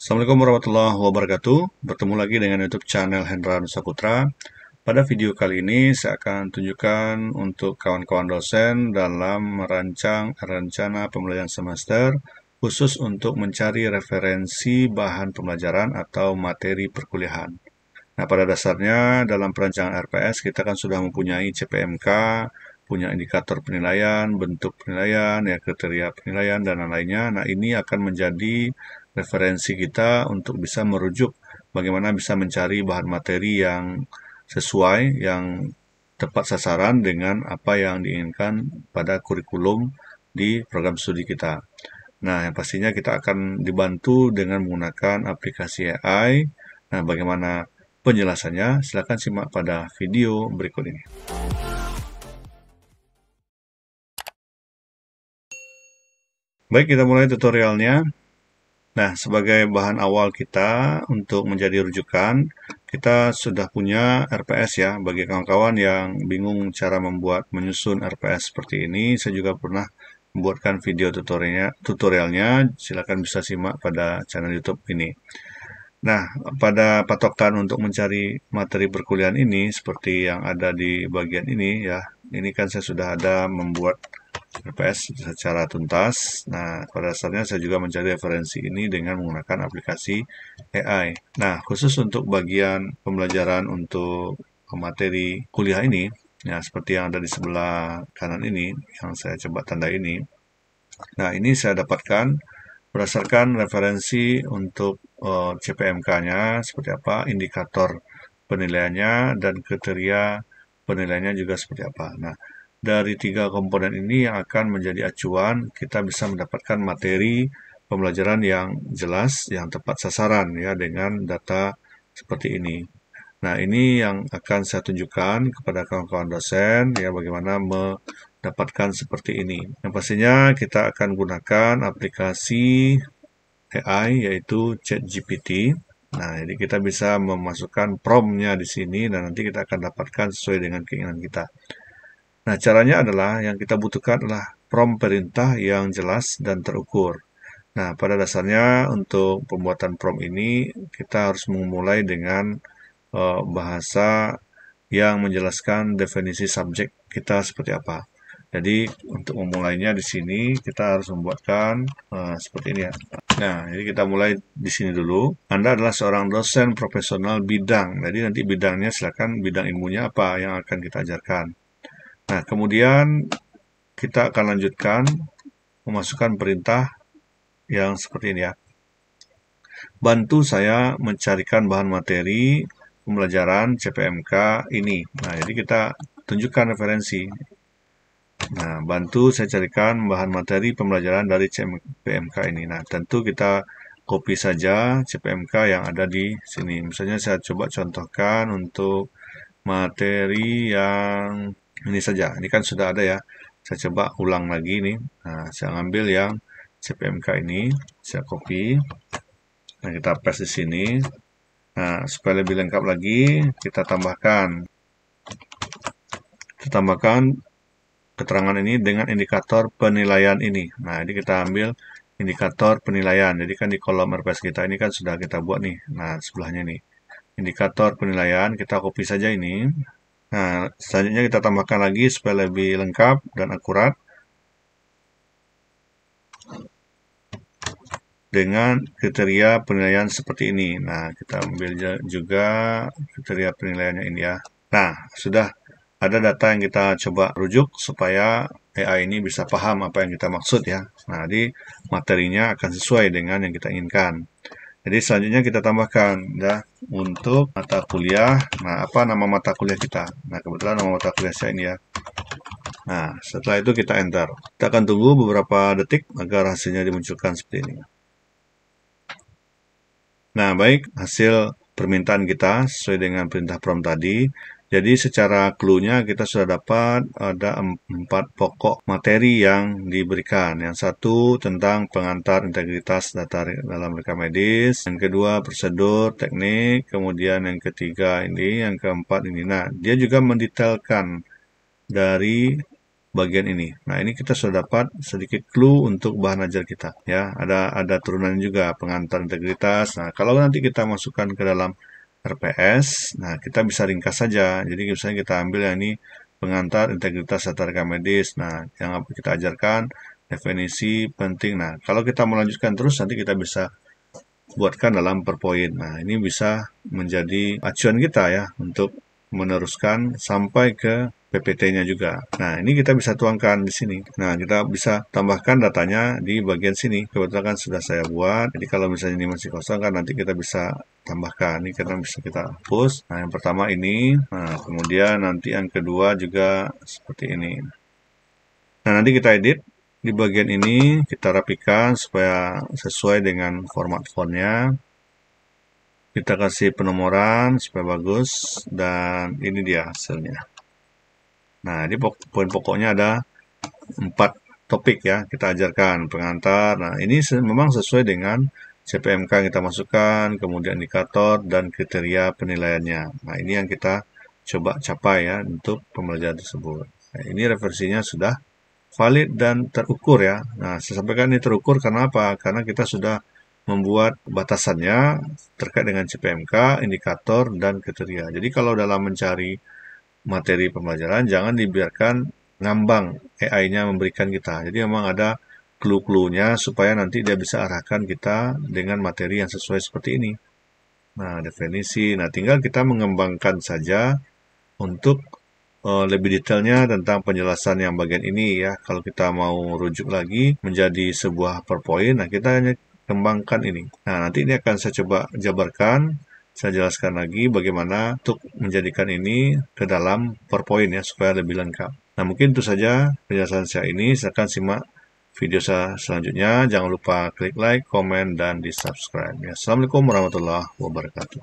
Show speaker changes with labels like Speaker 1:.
Speaker 1: Assalamualaikum warahmatullahi wabarakatuh. Bertemu lagi dengan YouTube channel Hendra Nusa Putra. Pada video kali ini saya akan tunjukkan untuk kawan-kawan dosen dalam merancang rencana pembelajaran semester khusus untuk mencari referensi bahan pembelajaran atau materi perkuliahan. Nah, pada dasarnya dalam perancangan RPS kita kan sudah mempunyai CPMK, punya indikator penilaian, bentuk penilaian, ya kriteria penilaian dan lain-lainnya. Nah, ini akan menjadi referensi kita untuk bisa merujuk bagaimana bisa mencari bahan materi yang sesuai, yang tepat sasaran dengan apa yang diinginkan pada kurikulum di program studi kita. Nah, yang pastinya kita akan dibantu dengan menggunakan aplikasi AI. Nah, bagaimana penjelasannya? Silakan simak pada video berikut ini. Baik, kita mulai tutorialnya. Nah, sebagai bahan awal kita untuk menjadi rujukan, kita sudah punya RPS ya. Bagi kawan-kawan yang bingung cara membuat menyusun RPS seperti ini, saya juga pernah membuatkan video tutorialnya, tutorialnya silakan bisa simak pada channel YouTube ini. Nah, pada patokan untuk mencari materi perkuliahan ini seperti yang ada di bagian ini ya. Ini kan saya sudah ada membuat TPS secara tuntas. Nah, pada dasarnya saya juga mencari referensi ini dengan menggunakan aplikasi AI. Nah, khusus untuk bagian pembelajaran untuk materi kuliah ini, ya seperti yang ada di sebelah kanan ini, yang saya coba tanda ini. Nah, ini saya dapatkan berdasarkan referensi untuk uh, eh, CPMK-nya, seperti apa, indikator penilaiannya, dan kriteria penilaiannya juga seperti apa. Nah, dari tiga komponen ini yang akan menjadi acuan kita bisa mendapatkan materi pembelajaran yang jelas, yang tepat sasaran ya dengan data seperti ini. Nah, ini yang akan saya tunjukkan kepada kawan-kawan dosen ya bagaimana mendapatkan seperti ini. Yang pastinya kita akan gunakan aplikasi AI yaitu ChatGPT. Nah, jadi kita bisa memasukkan promnya di sini dan nanti kita akan dapatkan sesuai dengan keinginan kita. Nah, caranya adalah yang kita butuhkan adalah prompt perintah yang jelas dan terukur. Nah, pada dasarnya untuk pembuatan prompt ini kita harus memulai dengan uh, bahasa yang menjelaskan definisi subjek kita seperti apa. Jadi untuk memulainya di sini kita harus membuatkan uh, seperti ini ya. Nah, jadi kita mulai di sini dulu. Anda adalah seorang dosen profesional bidang. Jadi nanti bidangnya silakan bidang ilmunya apa yang akan kita ajarkan. Nah, kemudian kita akan lanjutkan memasukkan perintah yang seperti ini ya. Bantu saya mencarikan bahan materi pembelajaran CPMK ini. Nah, jadi kita tunjukkan referensi. Nah, bantu saya carikan bahan materi pembelajaran dari CPMK ini. Nah, tentu kita copy saja CPMK yang ada di sini. Misalnya saya coba contohkan untuk materi yang ini saja ini kan sudah ada ya saya coba ulang lagi nih. nah, saya ambil yang CPMK ini saya copy nah kita paste di sini nah supaya lebih lengkap lagi kita tambahkan kita tambahkan keterangan ini dengan indikator penilaian ini nah ini kita ambil indikator penilaian jadi kan di kolom RPS kita ini kan sudah kita buat nih nah sebelahnya nih indikator penilaian kita copy saja ini Nah, selanjutnya kita tambahkan lagi supaya lebih lengkap dan akurat. Dengan kriteria penilaian seperti ini. Nah, kita ambil juga kriteria penilaiannya ini ya. Nah, sudah ada data yang kita coba rujuk supaya AI ini bisa paham apa yang kita maksud ya. Nah, jadi materinya akan sesuai dengan yang kita inginkan. Jadi selanjutnya kita tambahkan ya untuk mata kuliah. Nah, apa nama mata kuliah kita? Nah, kebetulan nama mata kuliah saya ini ya. Nah, setelah itu kita enter. Kita akan tunggu beberapa detik agar hasilnya dimunculkan seperti ini. Nah, baik, hasil permintaan kita sesuai dengan perintah prompt tadi jadi secara clue-nya kita sudah dapat ada empat pokok materi yang diberikan. Yang satu tentang pengantar integritas data dalam rekam medis, yang kedua prosedur teknik, kemudian yang ketiga ini, yang keempat ini. Nah, dia juga mendetailkan dari bagian ini. Nah, ini kita sudah dapat sedikit clue untuk bahan ajar kita ya. Ada ada turunan juga pengantar integritas. Nah, kalau nanti kita masukkan ke dalam RPS. Nah, kita bisa ringkas saja. Jadi misalnya kita ambil yang ini pengantar integritas data rekam medis. Nah, yang kita ajarkan definisi penting. Nah, kalau kita melanjutkan terus nanti kita bisa buatkan dalam per Nah, ini bisa menjadi acuan kita ya untuk meneruskan sampai ke PPT-nya juga. Nah, ini kita bisa tuangkan di sini. Nah, kita bisa tambahkan datanya di bagian sini. Kebetulan kan sudah saya buat. Jadi kalau misalnya ini masih kosong kan nanti kita bisa tambahkan. Ini kita bisa kita hapus. Nah, yang pertama ini. Nah, kemudian nanti yang kedua juga seperti ini. Nah, nanti kita edit di bagian ini kita rapikan supaya sesuai dengan format fontnya kita kasih penomoran supaya bagus dan ini dia hasilnya Nah, ini poin pokoknya ada empat topik ya kita ajarkan pengantar. Nah, ini se memang sesuai dengan CPMK yang kita masukkan, kemudian indikator dan kriteria penilaiannya. Nah, ini yang kita coba capai ya untuk pembelajaran tersebut. Nah, ini referensinya sudah valid dan terukur ya. Nah, saya sampaikan ini terukur karena apa? Karena kita sudah membuat batasannya terkait dengan CPMK, indikator, dan kriteria. Jadi kalau dalam mencari materi pembelajaran jangan dibiarkan ngambang AI-nya memberikan kita. Jadi memang ada clue-cluenya supaya nanti dia bisa arahkan kita dengan materi yang sesuai seperti ini. Nah, definisi. Nah, tinggal kita mengembangkan saja untuk uh, lebih detailnya tentang penjelasan yang bagian ini ya. Kalau kita mau rujuk lagi menjadi sebuah PowerPoint, nah kita hanya kembangkan ini. Nah, nanti ini akan saya coba jabarkan saya jelaskan lagi bagaimana untuk menjadikan ini ke dalam PowerPoint ya supaya lebih lengkap. Nah mungkin itu saja penjelasan saya ini, silahkan simak video saya selanjutnya. Jangan lupa klik like, komen, dan di subscribe. Ya. Assalamualaikum warahmatullahi wabarakatuh.